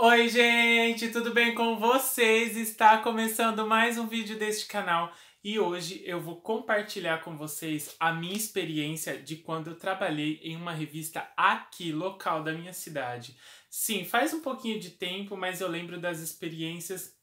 Oi, gente, tudo bem com vocês? Está começando mais um vídeo deste canal e hoje eu vou compartilhar com vocês a minha experiência de quando eu trabalhei em uma revista aqui, local da minha cidade. Sim, faz um pouquinho de tempo, mas eu lembro das experiências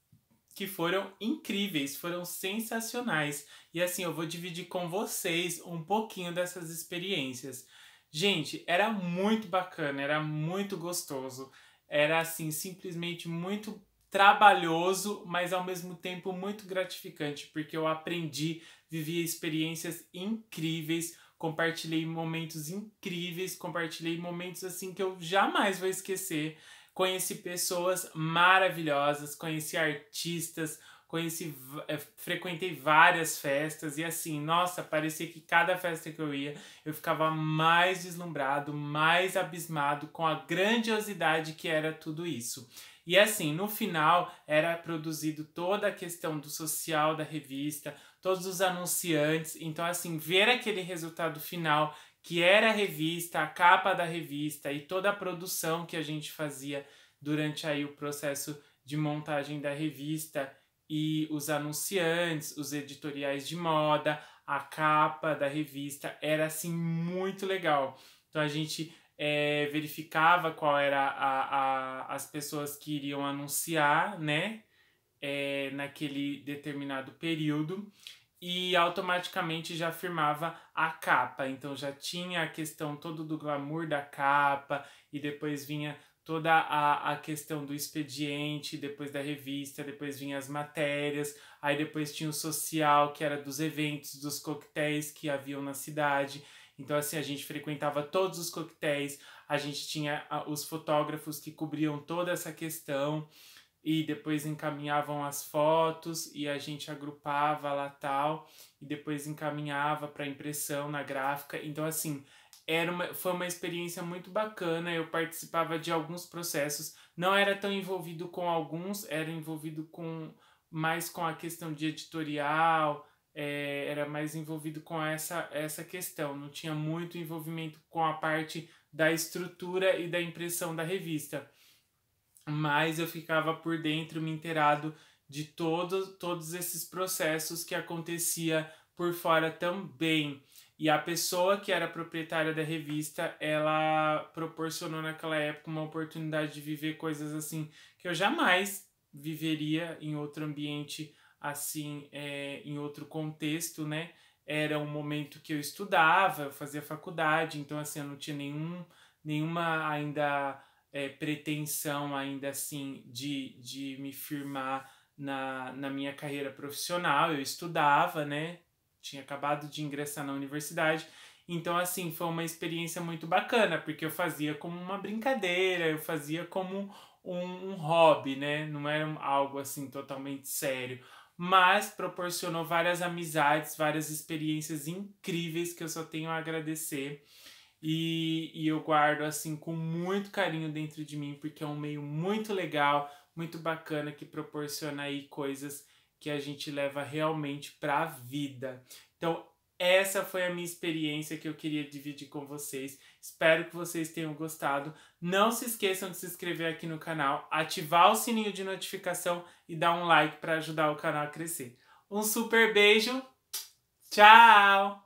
que foram incríveis, foram sensacionais. E assim, eu vou dividir com vocês um pouquinho dessas experiências. Gente, era muito bacana, era muito gostoso. Era assim, simplesmente muito trabalhoso, mas ao mesmo tempo muito gratificante, porque eu aprendi, vivi experiências incríveis, compartilhei momentos incríveis, compartilhei momentos assim que eu jamais vou esquecer. Conheci pessoas maravilhosas, conheci artistas, conheci, é, frequentei várias festas e assim, nossa, parecia que cada festa que eu ia, eu ficava mais deslumbrado, mais abismado com a grandiosidade que era tudo isso. E assim, no final era produzido toda a questão do social da revista, todos os anunciantes. Então, assim, ver aquele resultado final que era a revista, a capa da revista e toda a produção que a gente fazia durante aí o processo de montagem da revista e os anunciantes, os editoriais de moda, a capa da revista era assim muito legal. Então a gente é, verificava qual era a, a, as pessoas que iriam anunciar, né, é, naquele determinado período e automaticamente já firmava a capa. Então já tinha a questão todo do glamour da capa e depois vinha toda a, a questão do expediente, depois da revista, depois vinha as matérias, aí depois tinha o social, que era dos eventos, dos coquetéis que haviam na cidade. Então, assim, a gente frequentava todos os coquetéis, a gente tinha os fotógrafos que cobriam toda essa questão e depois encaminhavam as fotos e a gente agrupava lá tal e depois encaminhava para impressão na gráfica. Então, assim, era uma, foi uma experiência muito bacana. Eu participava de alguns processos, não era tão envolvido com alguns, era envolvido com mais com a questão de editorial, é, era mais envolvido com essa, essa questão. Não tinha muito envolvimento com a parte da estrutura e da impressão da revista. Mas eu ficava por dentro, me inteirado de todo, todos esses processos que acontecia por fora também. E a pessoa que era proprietária da revista, ela proporcionou naquela época uma oportunidade de viver coisas assim que eu jamais viveria em outro ambiente, assim, é, em outro contexto, né? Era um momento que eu estudava, eu fazia faculdade, então assim, eu não tinha nenhum, nenhuma ainda é, pretensão ainda assim de, de me firmar na, na minha carreira profissional. Eu estudava, né? tinha acabado de ingressar na universidade. Então, assim, foi uma experiência muito bacana, porque eu fazia como uma brincadeira, eu fazia como um, um hobby, né? Não era algo assim totalmente sério mas proporcionou várias amizades, várias experiências incríveis que eu só tenho a agradecer. E, e, eu guardo assim com muito carinho dentro de mim, porque é um meio muito legal, muito bacana que proporciona aí coisas que a gente leva realmente para a vida. Então, essa foi a minha experiência que eu queria dividir com vocês. Espero que vocês tenham gostado. Não se esqueçam de se inscrever aqui no canal, ativar o sininho de notificação e dar um like para ajudar o canal a crescer. Um super beijo. Tchau.